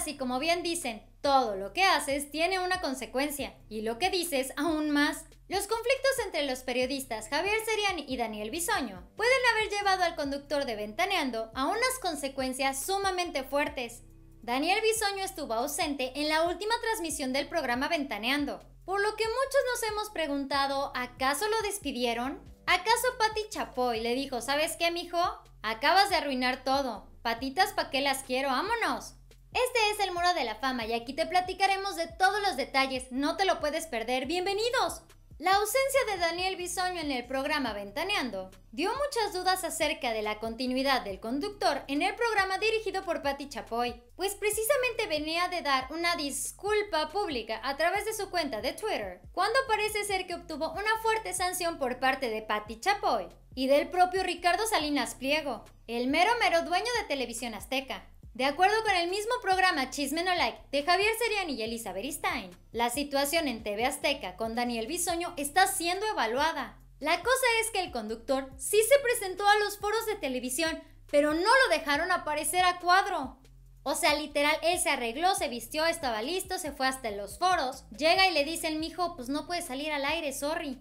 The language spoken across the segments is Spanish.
Así como bien dicen, todo lo que haces tiene una consecuencia, y lo que dices aún más. Los conflictos entre los periodistas Javier Seriani y Daniel Bisoño pueden haber llevado al conductor de Ventaneando a unas consecuencias sumamente fuertes. Daniel Bisoño estuvo ausente en la última transmisión del programa Ventaneando, por lo que muchos nos hemos preguntado, ¿acaso lo despidieron? ¿Acaso Patti Chapoy le dijo, ¿sabes qué, mijo? Acabas de arruinar todo. Patitas, ¿pa' qué las quiero? ¡Vámonos! Este es el Muro de la Fama y aquí te platicaremos de todos los detalles, no te lo puedes perder, bienvenidos. La ausencia de Daniel Bisoño en el programa Ventaneando dio muchas dudas acerca de la continuidad del conductor en el programa dirigido por Patti Chapoy, pues precisamente venía de dar una disculpa pública a través de su cuenta de Twitter, cuando parece ser que obtuvo una fuerte sanción por parte de Patti Chapoy y del propio Ricardo Salinas Pliego, el mero mero dueño de Televisión Azteca. De acuerdo con el mismo programa Chisme No Like de Javier Seriani y Elizabeth Stein, la situación en TV Azteca con Daniel Bisoño está siendo evaluada. La cosa es que el conductor sí se presentó a los foros de televisión, pero no lo dejaron aparecer a cuadro. O sea, literal, él se arregló, se vistió, estaba listo, se fue hasta los foros. Llega y le dice dicen, mijo, pues no puede salir al aire, sorry.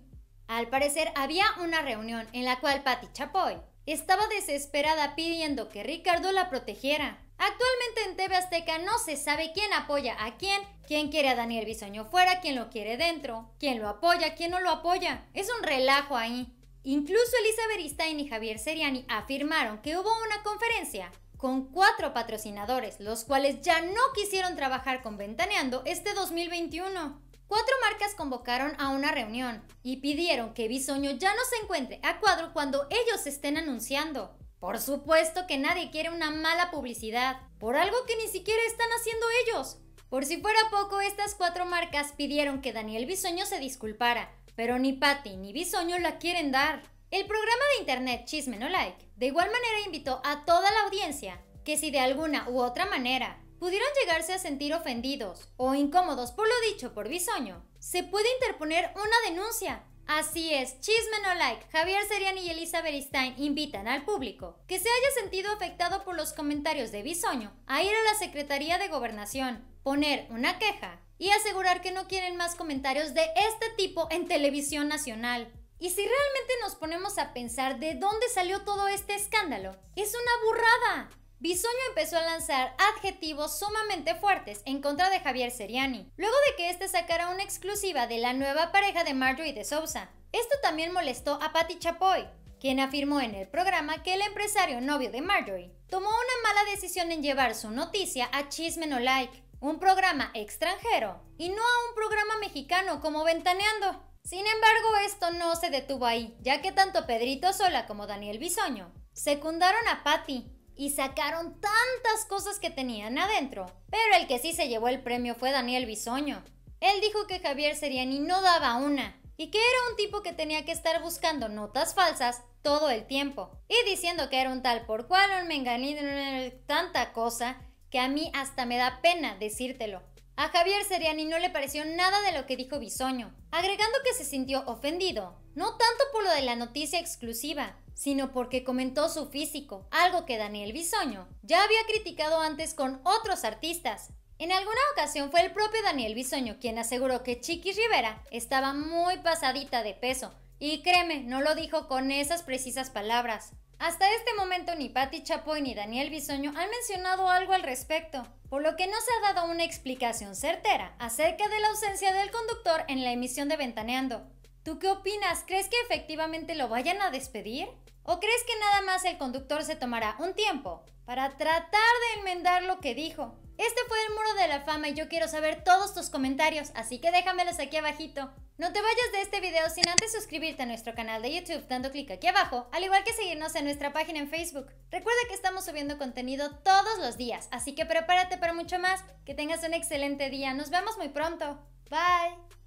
Al parecer, había una reunión en la cual Patti Chapoy estaba desesperada pidiendo que Ricardo la protegiera. Actualmente en TV Azteca no se sabe quién apoya a quién, quién quiere a Daniel Bisoño fuera, quién lo quiere dentro, quién lo apoya, quién no lo apoya. Es un relajo ahí. Incluso Elizabeth Stein y Javier Seriani afirmaron que hubo una conferencia con cuatro patrocinadores, los cuales ya no quisieron trabajar con Ventaneando este 2021. Cuatro marcas convocaron a una reunión y pidieron que Bisoño ya no se encuentre a cuadro cuando ellos estén anunciando. Por supuesto que nadie quiere una mala publicidad, por algo que ni siquiera están haciendo ellos. Por si fuera poco, estas cuatro marcas pidieron que Daniel Bisoño se disculpara, pero ni Patty ni Bisoño la quieren dar. El programa de internet Chisme No Like de igual manera invitó a toda la audiencia que si de alguna u otra manera pudieron llegarse a sentir ofendidos o incómodos por lo dicho por Bisoño, se puede interponer una denuncia Así es, chisme no like. Javier Seriani y Elisa Beristain invitan al público que se haya sentido afectado por los comentarios de Bisoño a ir a la Secretaría de Gobernación, poner una queja y asegurar que no quieren más comentarios de este tipo en televisión nacional. Y si realmente nos ponemos a pensar de dónde salió todo este escándalo, es una burrada. Bisoño empezó a lanzar adjetivos sumamente fuertes en contra de Javier Seriani, luego de que este sacara una exclusiva de la nueva pareja de Marjorie de Sousa. Esto también molestó a Patty Chapoy, quien afirmó en el programa que el empresario novio de Marjorie tomó una mala decisión en llevar su noticia a Chisme No Like, un programa extranjero, y no a un programa mexicano como Ventaneando. Sin embargo, esto no se detuvo ahí, ya que tanto Pedrito Sola como Daniel Bisoño secundaron a Patty y sacaron tantas cosas que tenían adentro. Pero el que sí se llevó el premio fue Daniel Bisoño. Él dijo que Javier Seriani no daba una y que era un tipo que tenía que estar buscando notas falsas todo el tiempo y diciendo que era un tal por cual, un en tanta cosa que a mí hasta me da pena decírtelo. A Javier Seriani no le pareció nada de lo que dijo Bisoño, agregando que se sintió ofendido, no tanto por lo de la noticia exclusiva, sino porque comentó su físico, algo que Daniel Bisoño ya había criticado antes con otros artistas. En alguna ocasión fue el propio Daniel Bisoño quien aseguró que Chiqui Rivera estaba muy pasadita de peso, y créeme, no lo dijo con esas precisas palabras. Hasta este momento ni Patti Chapoy ni Daniel Bisoño han mencionado algo al respecto, por lo que no se ha dado una explicación certera acerca de la ausencia del conductor en la emisión de Ventaneando. ¿Tú qué opinas? ¿Crees que efectivamente lo vayan a despedir? ¿O crees que nada más el conductor se tomará un tiempo para tratar de enmendar lo que dijo? Este fue el muro de la fama y yo quiero saber todos tus comentarios, así que déjamelos aquí abajito. No te vayas de este video sin antes suscribirte a nuestro canal de YouTube dando clic aquí abajo, al igual que seguirnos en nuestra página en Facebook. Recuerda que estamos subiendo contenido todos los días, así que prepárate para mucho más. Que tengas un excelente día, nos vemos muy pronto. Bye.